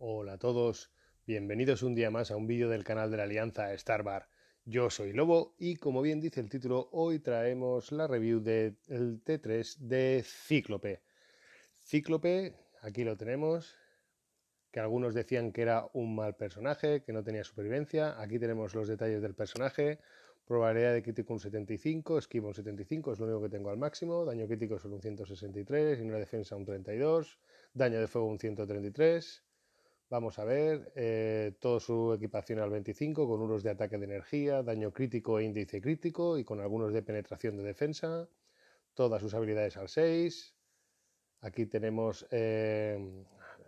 Hola a todos, bienvenidos un día más a un vídeo del canal de la Alianza Starbar. Yo soy Lobo y como bien dice el título, hoy traemos la review del T3 de Cíclope. Cíclope, aquí lo tenemos, que algunos decían que era un mal personaje, que no tenía supervivencia. Aquí tenemos los detalles del personaje. Probabilidad de crítico un 75, esquivo un 75, es lo único que tengo al máximo. Daño crítico solo un 163, y una defensa un 32. Daño de fuego un 133. Vamos a ver, eh, toda su equipación al 25 con unos de ataque de energía, daño crítico e índice crítico y con algunos de penetración de defensa. Todas sus habilidades al 6. Aquí tenemos eh,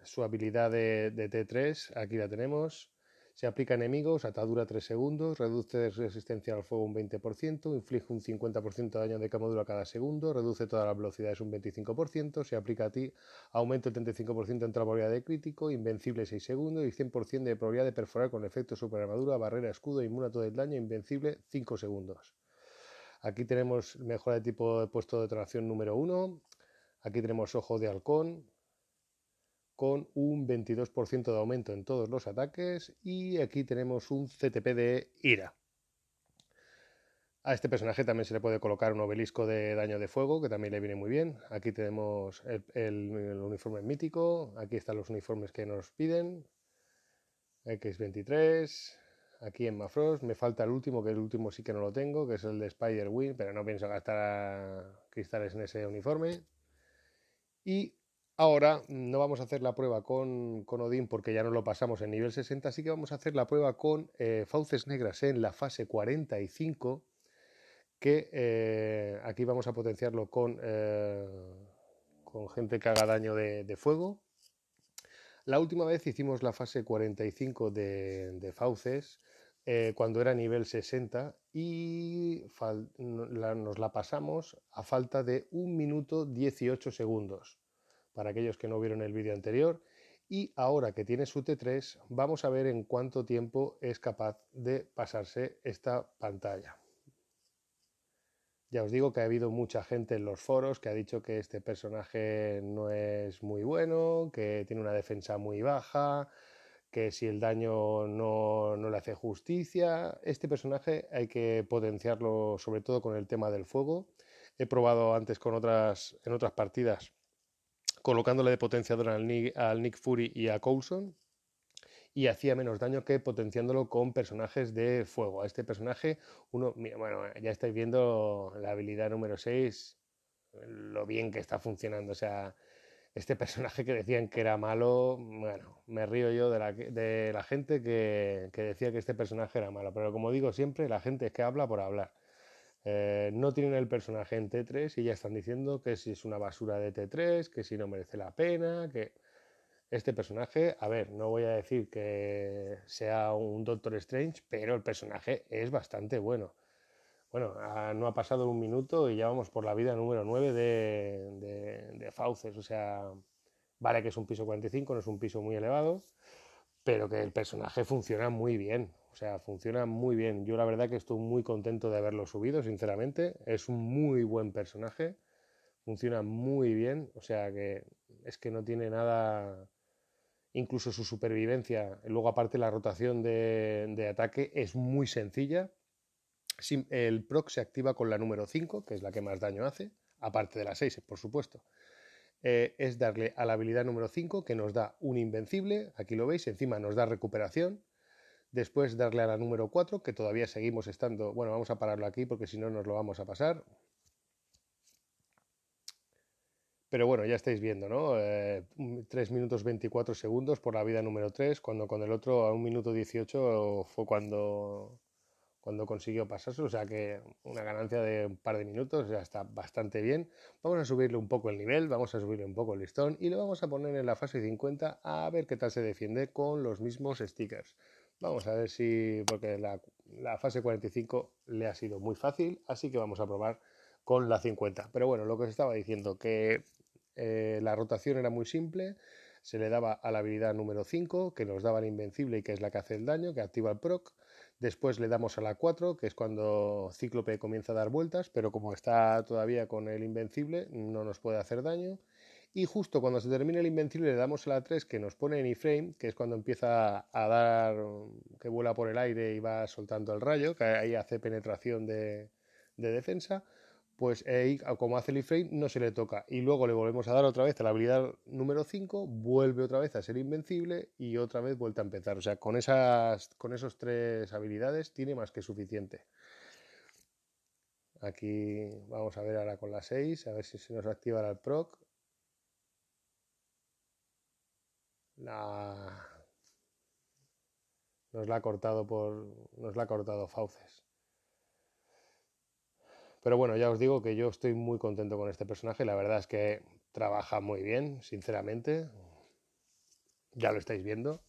su habilidad de, T3, aquí la tenemos. Se aplica a enemigos, atadura 3 segundos, reduce resistencia al fuego un 20%, inflige un 50% de daño de camodura cada segundo, reduce todas las velocidades un 25%, se aplica a ti aumenta el 35% en probabilidad de crítico, invencible 6 segundos y 100% de probabilidad de perforar con efecto superarmadura, barrera, escudo, inmune a todo el daño, invencible 5 segundos. Aquí tenemos mejora de tipo de puesto de tracción número 1, aquí tenemos ojo de halcón, con un 22% de aumento en todos los ataques y aquí tenemos un CTP de ira. A este personaje también se le puede colocar un obelisco de daño de fuego, que también le viene muy bien. Aquí tenemos el, uniforme mítico, aquí están los uniformes que nos piden. X23, aquí en mafrost me falta el último, que el último sí que no lo tengo, que es el de spider wing pero no pienso gastar cristales en ese uniforme. Y Ahora no vamos a hacer la prueba con, Odín porque ya no lo pasamos en nivel 60, así que vamos a hacer la prueba con eh, Fauces Negras en la fase 45, que eh, aquí vamos a potenciarlo con, eh, gente que haga daño de, fuego. La última vez hicimos la fase 45 de, de Fauces cuando era nivel 60 y nos la pasamos a falta de 1 minuto 18 segundos para aquellos que no vieron el vídeo anterior. Y ahora que tiene su T3, vamos a ver en cuánto tiempo es capaz de pasarse esta pantalla. Ya os digo que ha habido mucha gente en los foros que ha dicho que este personaje no es muy bueno, que tiene una defensa muy baja, que si el daño no, no le hace justicia. Este personaje hay que potenciarlo sobre todo con el tema del fuego. He probado antes con otras, en otras partidas colocándole de potenciador al Nick, al Nick Fury y a Coulson, y hacía menos daño que potenciándolo con personajes de fuego. A este personaje, uno, bueno, ya estáis viendo la habilidad número 6, lo bien que está funcionando. O sea, este personaje que decían que era malo, bueno, me río yo de la, de la gente que, que decía que este personaje era malo. Pero como digo siempre, la gente es que habla por hablar. Eh, no tienen el personaje en T3 y ya están diciendo que si es una basura de T3, que si no merece la pena, que este personaje, a ver, no voy a decir que sea un Doctor Strange, pero el personaje es bastante bueno. Bueno, ah, no ha pasado un minuto y ya vamos por la vida número 9 de, de, de Fauces. O sea, vale que es un piso 45, no es un piso muy elevado, pero que el personaje funciona muy bien. O sea, funciona muy bien. Yo la verdad que estoy muy contento de haberlo subido, sinceramente. Es un muy buen personaje. Funciona muy bien. O sea que es que no tiene nada. Incluso su supervivencia. Luego, aparte, la rotación de, ataque es muy sencilla. El proc se activa con la número 5, que es la que más daño hace, aparte de la 6, por supuesto. Eh, es darle a la habilidad número 5, que nos da un invencible, aquí lo veis, encima nos da recuperación, después darle a la número 4, que todavía seguimos estando, bueno, vamos a pararlo aquí porque si no nos lo vamos a pasar. Pero bueno, ya estáis viendo, ¿no? 3 eh, minutos 24 segundos por la vida número 3, cuando con el otro a 1 minuto 18 fue cuando, cuando consiguió pasarse, o sea que una ganancia de un par de minutos ya está bastante bien. Vamos a subirle un poco el nivel, vamos a subirle un poco el listón y lo vamos a poner en la fase 50 a ver qué tal se defiende con los mismos stickers. Vamos a ver si, porque la, fase 45 le ha sido muy fácil, así que vamos a probar con la 50. Pero bueno, lo que os estaba diciendo, que eh, la rotación era muy simple, se le daba a la habilidad número 5, que nos daba el invencible y que es la que hace el daño, que activa el proc. Después le damos a la 4, que es cuando Cíclope comienza a dar vueltas, pero como está todavía con el invencible, no nos puede hacer daño. Y justo cuando se termina el invencible le damos a la 3 que nos pone en iframe, frame que es cuando empieza a dar, que vuela por el aire y va soltando el rayo, que ahí hace penetración de, defensa, pues ahí, como hace el iframe, no se le toca. Y luego le volvemos a dar otra vez a la habilidad número 5, vuelve otra vez a ser invencible y otra vez vuelta a empezar. O sea, con, esas, con esos tres habilidades tiene más que suficiente. Aquí vamos a ver ahora con la 6, a ver si se nos activa el proc. la... Nos la ha cortado por. Nos la ha cortado Fauces. Pero bueno, ya os digo que yo estoy muy contento con este personaje. La verdad es que trabaja muy bien, sinceramente. Ya lo estáis viendo.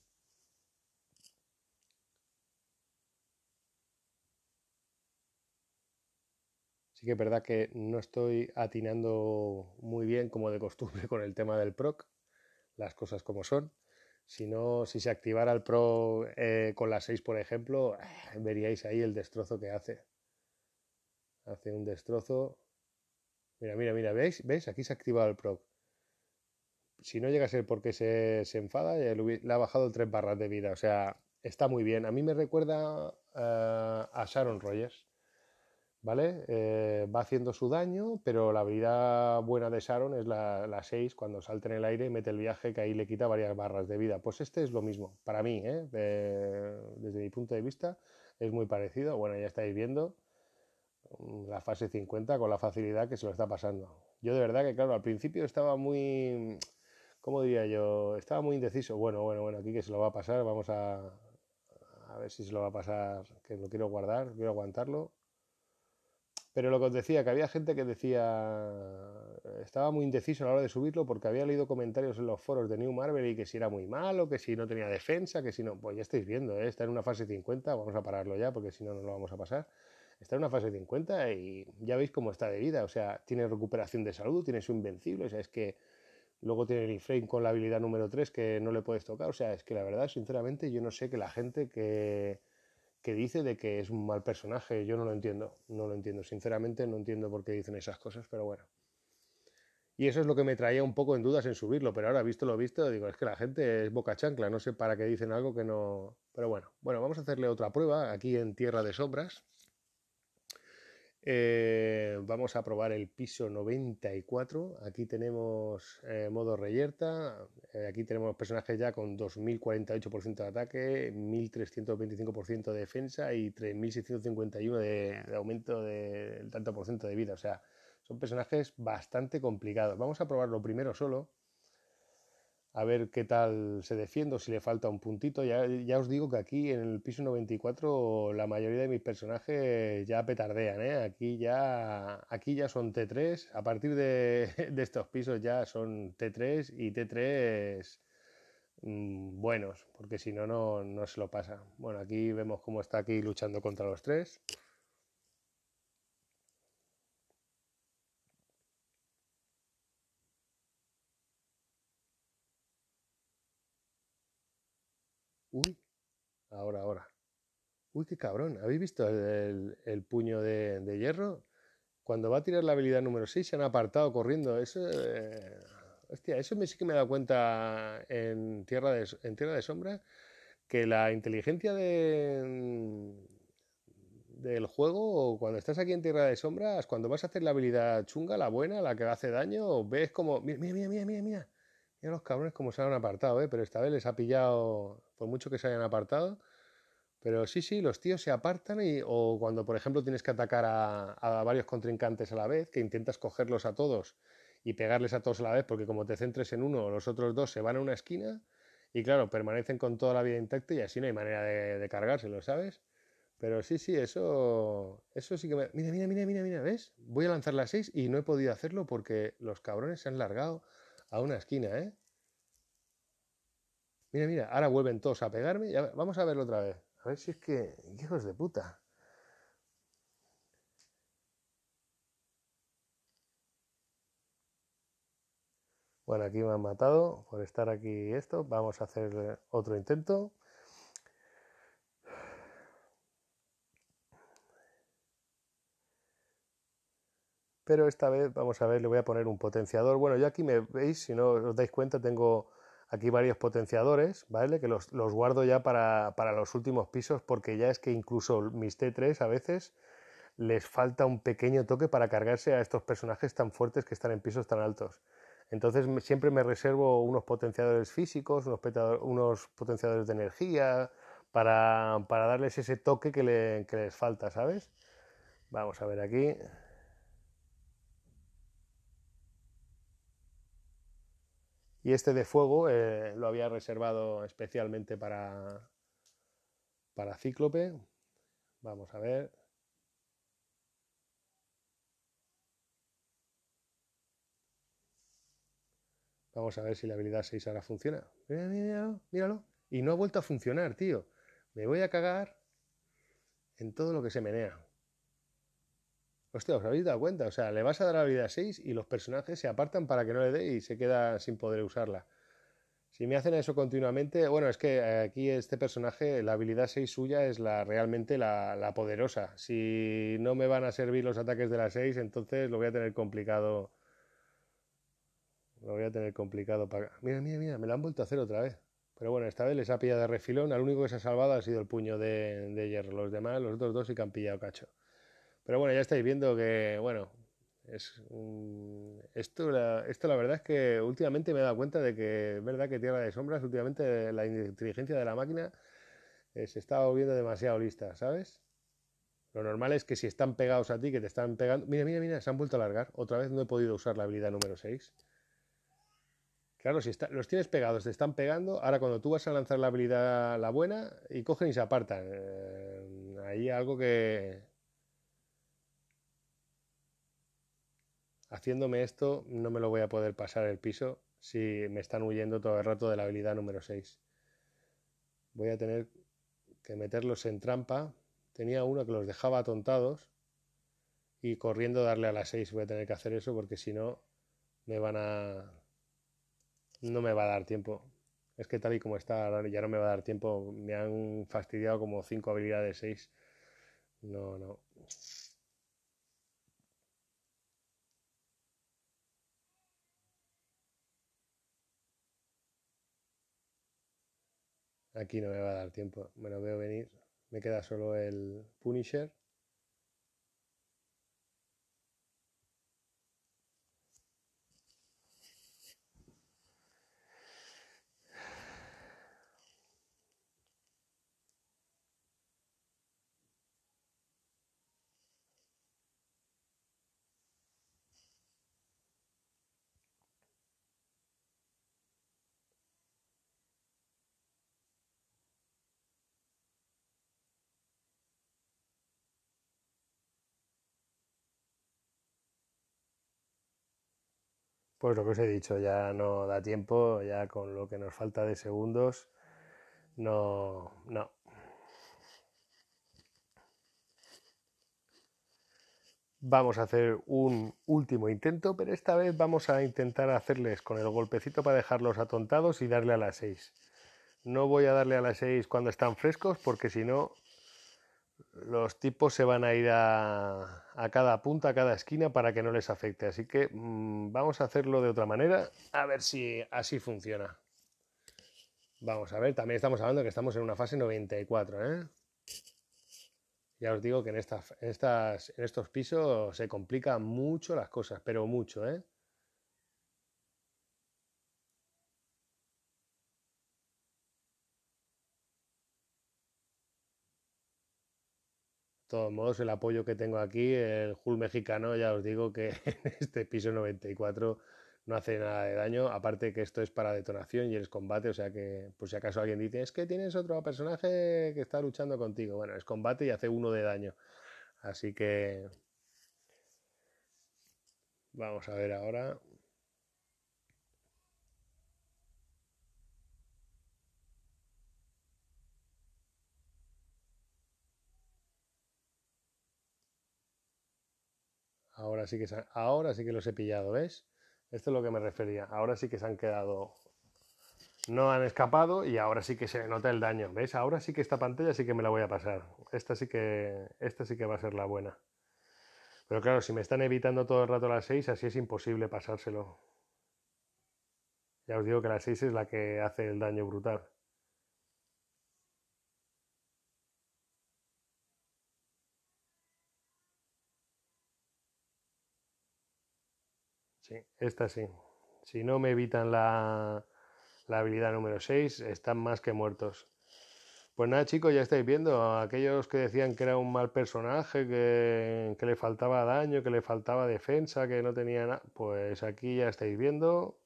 Sí que es verdad que no estoy atinando muy bien como de costumbre con el tema del proc, las cosas como son. Si no, si se activara el Pro eh, con la 6, por ejemplo, eh, veríais ahí el destrozo que hace. Hace un destrozo. Mira, mira, mira, ¿veis? ¿Veis? Aquí se ha activado el Pro. Si no llega a ser porque se, enfada, eh, le ha bajado el barras de vida. O sea, está muy bien. A mí me recuerda a Sharon Rogers. ¿vale? Eh, va haciendo su daño, pero la habilidad buena de Sharon es la 6, cuando salta en el aire, Y mete el viaje, que ahí le quita varias barras de vida. Pues este es lo mismo, para mí, ¿eh? desde mi punto de vista, es muy parecido. Bueno, ya estáis viendo mm, la fase 50 con la facilidad que se lo está pasando. Yo de verdad que, claro, al principio estaba muy... ¿Cómo diría yo? Estaba muy indeciso. Bueno, bueno, bueno, aquí que se lo va a pasar, vamos a... A ver si se lo va a pasar, que lo quiero guardar, quiero aguantarlo pero lo que os decía, que había gente que decía, estaba muy indeciso a la hora de subirlo porque había leído comentarios en los foros de New Marvel y que si era muy malo, que si no tenía defensa, que si no, pues ya estáis viendo, ¿eh? está en una fase 50, vamos a pararlo ya porque si no, no lo vamos a pasar. Está en una fase 50 y ya veis cómo está de vida, o sea, tiene recuperación de salud, tiene su invencible, o sea, es que luego tiene el iframe con la habilidad número 3 que no le puedes tocar, o sea, es que la verdad, sinceramente, yo no sé que la gente que que dice de que es un mal personaje. Yo no lo entiendo, no lo entiendo. Sinceramente no entiendo por qué dicen esas cosas, pero bueno. Y eso es lo que me traía un poco en dudas en subirlo, pero ahora visto lo visto, digo, es que la gente es boca chancla, no sé para qué dicen algo que no... Pero bueno, bueno, vamos a hacerle otra prueba aquí en Tierra de Sombras. Eh, vamos a probar el piso 94. Aquí tenemos eh, modo reyerta. Eh, aquí tenemos personajes ya con 2048% de ataque, 1325% de defensa y 3651% de, de, aumento del tanto por ciento de vida. O sea, son personajes bastante complicados. Vamos a probarlo primero solo a ver qué tal se defiende si le falta un puntito. Ya, os digo que aquí en el piso 94 la mayoría de mis personajes ya petardean, ¿eh? aquí, ya, aquí ya son T3, a partir de, estos pisos ya son T3 y T3 mm, buenos, porque si no, no se lo pasa. Bueno, aquí vemos cómo está aquí luchando contra los tres. Uy, ahora, ahora. Uy, qué cabrón. ¿Habéis visto el, puño de, hierro? Cuando va a tirar la habilidad número 6 se han apartado corriendo. Eso... Eh, hostia, eso me, sí que me he dado cuenta en Tierra de, en tierra de Sombra, que la inteligencia de, del juego, cuando estás aquí en Tierra de Sombras, cuando vas a hacer la habilidad chunga, la buena, la que hace daño, ves como, mira, mira, mira, mira, mira, y los cabrones como se han apartado, ¿eh? Pero esta vez les ha pillado, por mucho que se hayan apartado. Pero sí, sí, los tíos se apartan y, o cuando, por ejemplo, tienes que atacar a, varios contrincantes a la vez, que intentas cogerlos a todos y pegarles a todos a la vez, porque como te centres en uno, los otros dos se van a una esquina y, claro, permanecen con toda la vida intacta y así no hay manera de, cargarse, ¿lo ¿sabes? Pero sí, sí, eso, eso sí que me... Mira, mira, mira, mira, mira, ¿ves? Voy a lanzar las 6 y no he podido hacerlo porque los cabrones se han largado a una esquina, ¿eh? Mira, mira, ahora vuelven todos a pegarme. vamos a verlo otra vez. A ver si es que. Hijos de puta. Bueno, aquí me han matado por estar aquí esto. Vamos a hacer otro intento. pero esta vez, vamos a ver, le voy a poner un potenciador. Bueno, yo aquí me veis, si no os dais cuenta, tengo aquí varios potenciadores, ¿vale? Que los, guardo ya para, los últimos pisos, porque ya es que incluso mis T3 a veces les falta un pequeño toque para cargarse a estos personajes tan fuertes que están en pisos tan altos. Entonces siempre me reservo unos potenciadores físicos, unos, unos potenciadores de energía, para, darles ese toque que les falta, ¿sabes? Vamos a ver aquí. Y este de fuego eh, lo había reservado especialmente para, para Cíclope. Vamos a ver. Vamos a ver si la habilidad 6 ahora funciona. Míralo, míralo, míralo. Y no ha vuelto a funcionar, tío. Me voy a cagar en todo lo que se menea. Hostia, ¿os habéis dado cuenta? O sea, le vas a dar la habilidad 6 y los personajes se apartan para que no le dé y se queda sin poder usarla. Si me hacen eso continuamente, bueno, es que eh, aquí este personaje, la habilidad 6 suya es la realmente la, poderosa. Si no me van a servir los ataques de la 6, entonces lo voy a tener complicado. Lo voy a tener complicado para. Mira, mira, mira, me la han vuelto a hacer otra vez. Pero bueno, esta vez les ha pillado de refilón. Al único que se ha salvado ha sido el puño de, de hierro. Los demás, los otros dos y que han pillado cacho. Pero bueno, ya estáis viendo que, bueno, es esto, la, esto la verdad es que últimamente me he dado cuenta de que es verdad que Tierra de Sombras, últimamente la inteligencia de la máquina eh, se está volviendo demasiado lista, ¿sabes? Lo normal es que si están pegados a ti, que te están pegando... Mira, mira, mira, se han vuelto a largar. Otra vez no he podido usar la habilidad número 6. Claro, si los tienes pegados, te están pegando. Ahora cuando tú vas a lanzar la habilidad la buena y cogen y se apartan. Eh, ahí algo que, haciéndome esto no me lo voy a poder pasar el piso si me están huyendo todo el rato de la habilidad número 6. Voy a tener que meterlos en trampa. Tenía uno que los dejaba atontados y corriendo darle a las 6. Voy a tener que hacer eso porque si no me van a... no me va a dar tiempo. Es que tal y como está ya no me va a dar tiempo. Me han fastidiado como 5 habilidades 6. No, no. Aquí no me va a dar tiempo, me lo veo venir. Me queda solo el Punisher Pues lo que os he dicho, ya no da tiempo, ya con lo que nos falta de segundos, no, no. Vamos a hacer un último intento, pero esta vez vamos a intentar hacerles con el golpecito para dejarlos atontados y darle a las 6. No voy a darle a las 6 cuando están frescos porque si no los tipos se van a ir a, cada punta, a cada esquina para que no les afecte. Así que mm, vamos a hacerlo de otra manera, a ver si así funciona. Vamos a ver, también estamos hablando que estamos en una fase 94, ¿eh? Ya os digo que en, en estos pisos se complican mucho las cosas, pero mucho, ¿eh? todos modos, el apoyo que tengo aquí, el hull mexicano, ya os digo que en este piso 94 no hace nada de daño. Aparte que esto es para detonación y el combate, o sea que por si acaso alguien dice, es que tienes otro personaje que está luchando contigo. Bueno, es combate y hace uno de daño. Así que... Vamos a ver ahora. Ahora sí que, ahora sí que los he pillado, ¿ves? Esto es lo que me refería. Ahora sí que se han quedado. No han escapado y ahora sí que se nota el daño. ¿Ves? Ahora sí que esta pantalla sí que me la voy a pasar. Esta sí que, esta sí que va a ser la buena. Pero claro, si me están evitando todo el rato las 6, así es imposible pasárselo. Ya os digo que la 6 es la que hace el daño brutal. esta sí. Si no me evitan la, la habilidad número 6, están más que muertos. Pues nada, chicos, ya estáis viendo. Aquellos que decían que era un mal personaje, que, le faltaba daño, que le faltaba defensa, que no tenía nada. Pues aquí ya estáis viendo.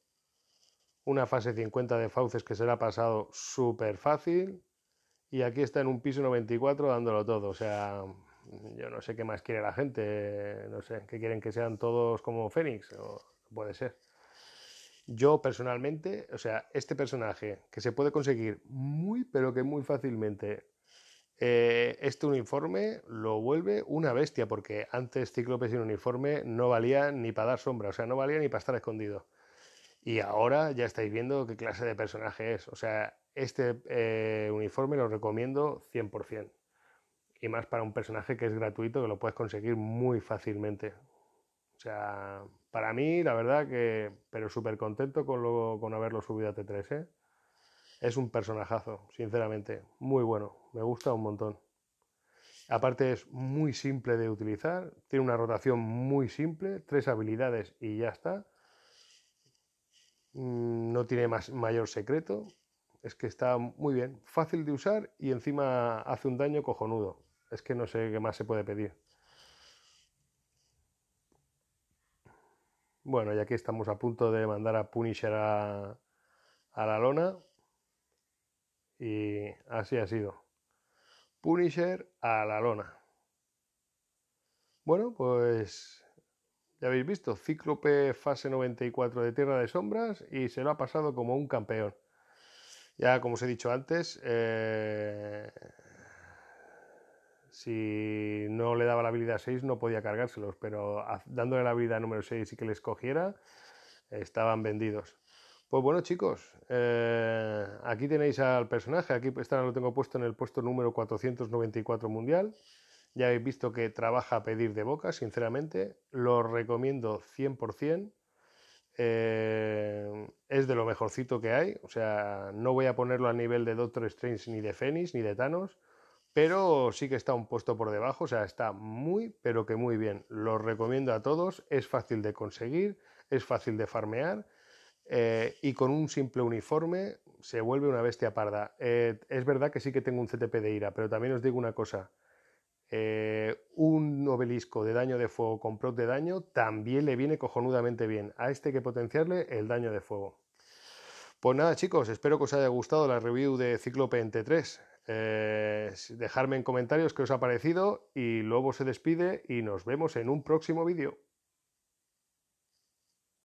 Una fase 50 de fauces que se le ha pasado súper fácil. Y aquí está en un piso 94 dándolo todo. O sea, yo no sé qué más quiere la gente. No sé, que quieren que sean todos como Fénix. O puede ser. Yo personalmente, o sea, este personaje que se puede conseguir muy, pero que muy fácilmente, eh, este uniforme lo vuelve una bestia, porque antes Cíclope sin uniforme no valía ni para dar sombra, o sea, no valía ni para estar escondido. Y ahora ya estáis viendo qué clase de personaje es. O sea, este eh, uniforme lo recomiendo 100%. Y más para un personaje que es gratuito, que lo puedes conseguir muy fácilmente. O sea, para mí, la verdad que, pero súper contento con, con haberlo subido a T3. ¿eh? Es un personajazo, sinceramente, muy bueno, me gusta un montón. Aparte es muy simple de utilizar, tiene una rotación muy simple, tres habilidades y ya está. Mm, no tiene más, mayor secreto, es que está muy bien, fácil de usar y encima hace un daño cojonudo. Es que no sé qué más se puede pedir. Bueno, ya que estamos a punto de mandar a Punisher a, la lona. Y así ha sido. Punisher a la lona. Bueno, pues ya habéis visto, Cíclope fase 94 de Tierra de Sombras y se lo ha pasado como un campeón. Ya como os he dicho antes, eh, si no le daba la habilidad 6 no podía cargárselos, pero dándole la habilidad número 6 y que les cogiera, estaban vendidos. Pues bueno chicos, eh, aquí tenéis al personaje, aquí lo tengo puesto en el puesto número 494 mundial. Ya habéis visto que trabaja a pedir de boca, sinceramente, lo recomiendo 100%. Eh, es de lo mejorcito que hay, o sea, no voy a ponerlo a nivel de Doctor Strange ni de Fenix ni de Thanos, pero sí que está un puesto por debajo, o sea, está muy, pero que muy bien. Lo recomiendo a todos, es fácil de conseguir, es fácil de farmear eh, y con un simple uniforme se vuelve una bestia parda. Eh, es verdad que sí que tengo un CTP de ira, pero también os digo una cosa. Eh, un obelisco de daño de fuego con proc de daño también le viene cojonudamente bien. A este hay que potenciarle el daño de fuego. Pues nada chicos, espero que os haya gustado la review de Ciclope en 3 eh, dejarme en comentarios qué os ha parecido y luego se despide y nos vemos en un próximo vídeo.